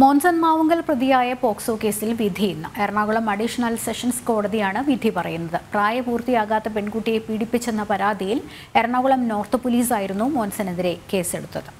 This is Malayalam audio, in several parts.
മോൻസൺ മാവുങ്കൽ പ്രതിയായ പോക്സോ കേസിൽ വിധി ഇന്ന് എറണാകുളം അഡീഷണൽ സെഷൻസ് കോടതിയാണ് വിധി പറയുന്നത് പ്രായപൂർത്തിയാകാത്ത പെൺകുട്ടിയെ പീഡിപ്പിച്ചെന്ന പരാതിയിൽ എറണാകുളം നോർത്ത് പോലീസായിരുന്നു മോൻസനെതിരെ കേസെടുത്തത്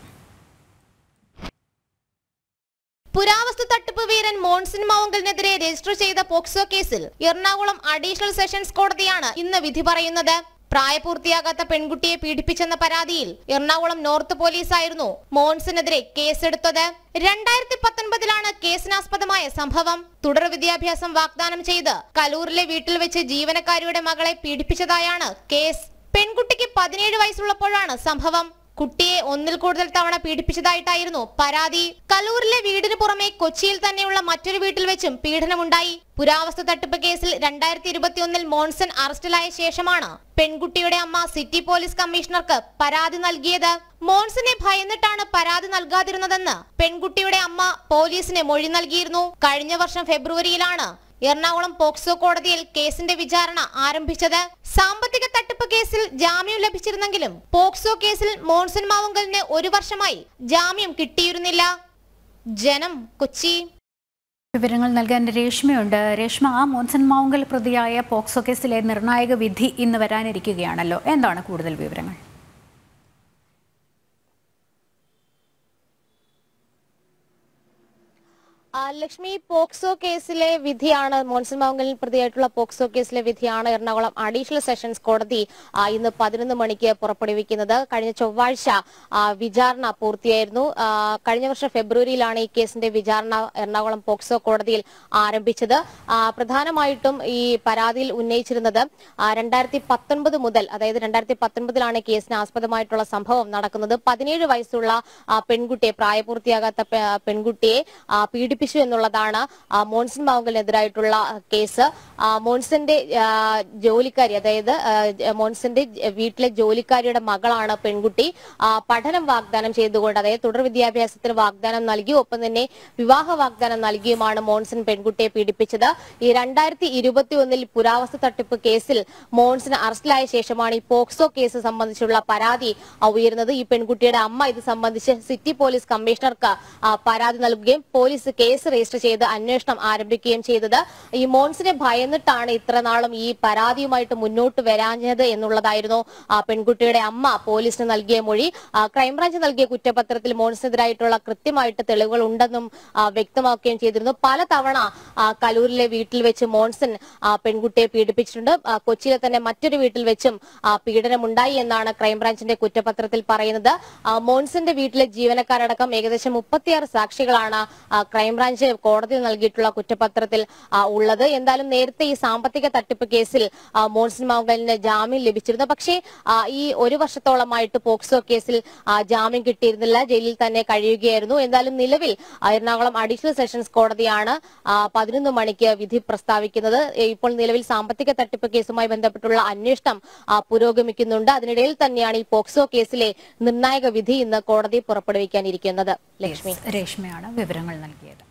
പുരാവസ്തു തട്ടിപ്പ് വീരൻ മോൺസിൻ മാവുങ്കലിനെതിരെ രജിസ്റ്റർ ചെയ്ത പോക്സോ കേസിൽ എറണാകുളം അഡീഷണൽ സെഷൻസ് കോടതിയാണ് ഇന്ന് വിധി പറയുന്നത് പ്രായപൂർത്തിയാകാത്ത പെൺകുട്ടിയെ പീഡിപ്പിച്ചെന്ന പരാതിയിൽ എറണാകുളം നോർത്ത് പോലീസായിരുന്നു മോൺസിനെതിരെ കേസെടുത്തത് രണ്ടായിരത്തി പത്തൊൻപതിലാണ് കേസിനാസ്പദമായ സംഭവം തുടർ വിദ്യാഭ്യാസം വാഗ്ദാനം ചെയ്ത് കലൂറിലെ വീട്ടിൽ വെച്ച് ജീവനക്കാരിയുടെ മകളെ പീഡിപ്പിച്ചതായാണ് കേസ് പെൺകുട്ടിക്ക് പതിനേഴ് വയസ്സുള്ളപ്പോഴാണ് സംഭവം കുട്ടിയെ ഒന്നിൽ കൂടുതൽ തവണ പീഡിപ്പിച്ചതായിട്ടായിരുന്നു പരാതി കലൂരിലെ വീടിന് പുറമെ കൊച്ചിയിൽ തന്നെയുള്ള മറ്റൊരു വീട്ടിൽ വെച്ചും പീഡനമുണ്ടായി പുരാവസ്തു തട്ടിപ്പ് കേസിൽ രണ്ടായിരത്തി ഇരുപത്തിയൊന്നിൽ മോൺസൺ അറസ്റ്റിലായ ശേഷമാണ് പെൺകുട്ടിയുടെ അമ്മ സിറ്റി പോലീസ് കമ്മീഷണർക്ക് പരാതി നൽകിയത് മോൺസിനെ ഭയന്നിട്ടാണ് പരാതി നൽകാതിരുന്നതെന്ന് പെൺകുട്ടിയുടെ അമ്മ പോലീസിന് മൊഴി നൽകിയിരുന്നു കഴിഞ്ഞ വർഷം ഫെബ്രുവരിയിലാണ് എറണാകുളം പോക്സോ കോടതിയിൽ കേസിന്റെ വിചാരണ ആരംഭിച്ചത് സാമ്പത്തിക കേസിൽ ജാമ്യം ലഭിച്ചിരുന്നെങ്കിലും പോക്സോ കേസിൽ മോൺസൺ മാവുങ്കലിന് ഒരു വർഷമായി ജാമ്യം കിട്ടിയിരുന്നില്ല ജനം കൊച്ചി വിവരങ്ങൾ നൽകാൻ രേഷ്മയുണ്ട് രേഷ്മ ആ മോൻസൺ മാവുങ്കൽ പ്രതിയായ പോക്സോ കേസിലെ നിർണായക വിധി ഇന്ന് വരാനിരിക്കുകയാണല്ലോ എന്താണ് കൂടുതൽ വിവരങ്ങൾ ലക്ഷ്മി പോക്സോ കേസിലെ വിധിയാണ് മോൻസൺ മൗങ്കലിൽ പ്രതിയായിട്ടുള്ള പോക്സോ കേസിലെ വിധിയാണ് എറണാകുളം അഡീഷണൽ സെഷൻസ് കോടതി ഇന്ന് പതിനൊന്ന് മണിക്ക് പുറപ്പെടുവിക്കുന്നത് കഴിഞ്ഞ ചൊവ്വാഴ്ച വിചാരണ പൂർത്തിയായിരുന്നു കഴിഞ്ഞ വർഷം ഫെബ്രുവരിയിലാണ് ഈ കേസിന്റെ വിചാരണ എറണാകുളം പോക്സോ കോടതിയിൽ ആരംഭിച്ചത് പ്രധാനമായിട്ടും ഈ പരാതിയിൽ ഉന്നയിച്ചിരുന്നത് രണ്ടായിരത്തി പത്തൊൻപത് മുതൽ അതായത് രണ്ടായിരത്തി പത്തൊൻപതിലാണ് കേസിന് ആസ്പദമായിട്ടുള്ള സംഭവം നടക്കുന്നത് പതിനേഴ് വയസ്സുള്ള പെൺകുട്ടിയെ പ്രായപൂർത്തിയാകാത്ത പെൺകുട്ടിയെ പീഡിപ്പിച്ചു ഇഷ്യൂ എന്നുള്ളതാണ് മോൺസൺ മാവുങ്കലിനെതിരായിട്ടുള്ള കേസ് മോൺസന്റെ ജോലിക്കാരി അതായത് മോൺസന്റെ വീട്ടിലെ ജോലിക്കാരിയുടെ മകളാണ് പെൺകുട്ടി പഠനം വാഗ്ദാനം ചെയ്തുകൊണ്ട് അതായത് തുടർ വിദ്യാഭ്യാസത്തിന് വാഗ്ദാനം നൽകി ഒപ്പം തന്നെ വിവാഹ വാഗ്ദാനം നൽകിയുമാണ് മോൺസൺ പെൺകുട്ടിയെ പീഡിപ്പിച്ചത് ഈ രണ്ടായിരത്തി ഇരുപത്തി ഒന്നിൽ പുരാവസ്തു തട്ടിപ്പ് കേസിൽ മോൺസൺ അറസ്റ്റിലായ ശേഷമാണ് ഈ പോക്സോ കേസ് സംബന്ധിച്ചുള്ള പരാതി ഉയരുന്നത് ഈ പെൺകുട്ടിയുടെ അമ്മ ഇത് സംബന്ധിച്ച് സിറ്റി പോലീസ് കമ്മീഷണർക്ക് പരാതി നൽകുകയും പോലീസ് കേസ് കേസ് രജിസ്റ്റർ ചെയ്ത് അന്വേഷണം ആരംഭിക്കുകയും ചെയ്തത് ഈ മോൺസിനെ ഭയന്നിട്ടാണ് ഇത്രനാളും ഈ പരാതിയുമായിട്ട് മുന്നോട്ട് വരാഞ്ഞത് എന്നുള്ളതായിരുന്നു പെൺകുട്ടിയുടെ അമ്മ പോലീസിന് നൽകിയ മൊഴി ക്രൈംബ്രാഞ്ച് നൽകിയ കുറ്റപത്രത്തിൽ മോൺസിനെതിരായിട്ടുള്ള കൃത്യമായിട്ട് തെളിവുകൾ ഉണ്ടെന്നും വ്യക്തമാക്കുകയും ചെയ്തിരുന്നു പലതവണ കലൂരിലെ വീട്ടിൽ വെച്ച് മോൺസൺ പെൺകുട്ടിയെ പീഡിപ്പിച്ചിട്ടുണ്ട് കൊച്ചിയിലെ തന്നെ മറ്റൊരു വീട്ടിൽ വെച്ചും പീഡനമുണ്ടായി എന്നാണ് ക്രൈംബ്രാഞ്ചിന്റെ കുറ്റപത്രത്തിൽ പറയുന്നത് മോൺസിന്റെ വീട്ടിലെ ജീവനക്കാരടക്കം ഏകദേശം മുപ്പത്തിയാറ് സാക്ഷികളാണ് ക്രൈംബ്രാഞ്ച് ക്രൈംബ്രാഞ്ച് കോടതി നൽകിയിട്ടുള്ള കുറ്റപത്രത്തിൽ ഉള്ളത് എന്തായാലും നേരത്തെ ഈ സാമ്പത്തിക തട്ടിപ്പ് കേസിൽ മോൺസിൻ മാവുകലിന് ജാമ്യം ലഭിച്ചിരുന്നു പക്ഷേ ഈ ഒരു വർഷത്തോളമായിട്ട് പോക്സോ കേസിൽ ജാമ്യം കിട്ടിയിരുന്നില്ല ജയിലിൽ തന്നെ കഴിയുകയായിരുന്നു എന്തായാലും നിലവിൽ എറണാകുളം അഡീഷണൽ സെഷൻസ് കോടതിയാണ് പതിനൊന്ന് മണിക്ക് വിധി പ്രസ്താവിക്കുന്നത് ഇപ്പോൾ നിലവിൽ സാമ്പത്തിക തട്ടിപ്പ് കേസുമായി ബന്ധപ്പെട്ടുള്ള അന്വേഷണം പുരോഗമിക്കുന്നുണ്ട് അതിനിടയിൽ തന്നെയാണ് ഈ പോക്സോ കേസിലെ നിർണായക വിധി ഇന്ന് കോടതി പുറപ്പെടുവിക്കാനിരിക്കുന്നത് ലക്ഷ്മി രേഷ്മയാണ് വിവരങ്ങൾ നൽകിയത്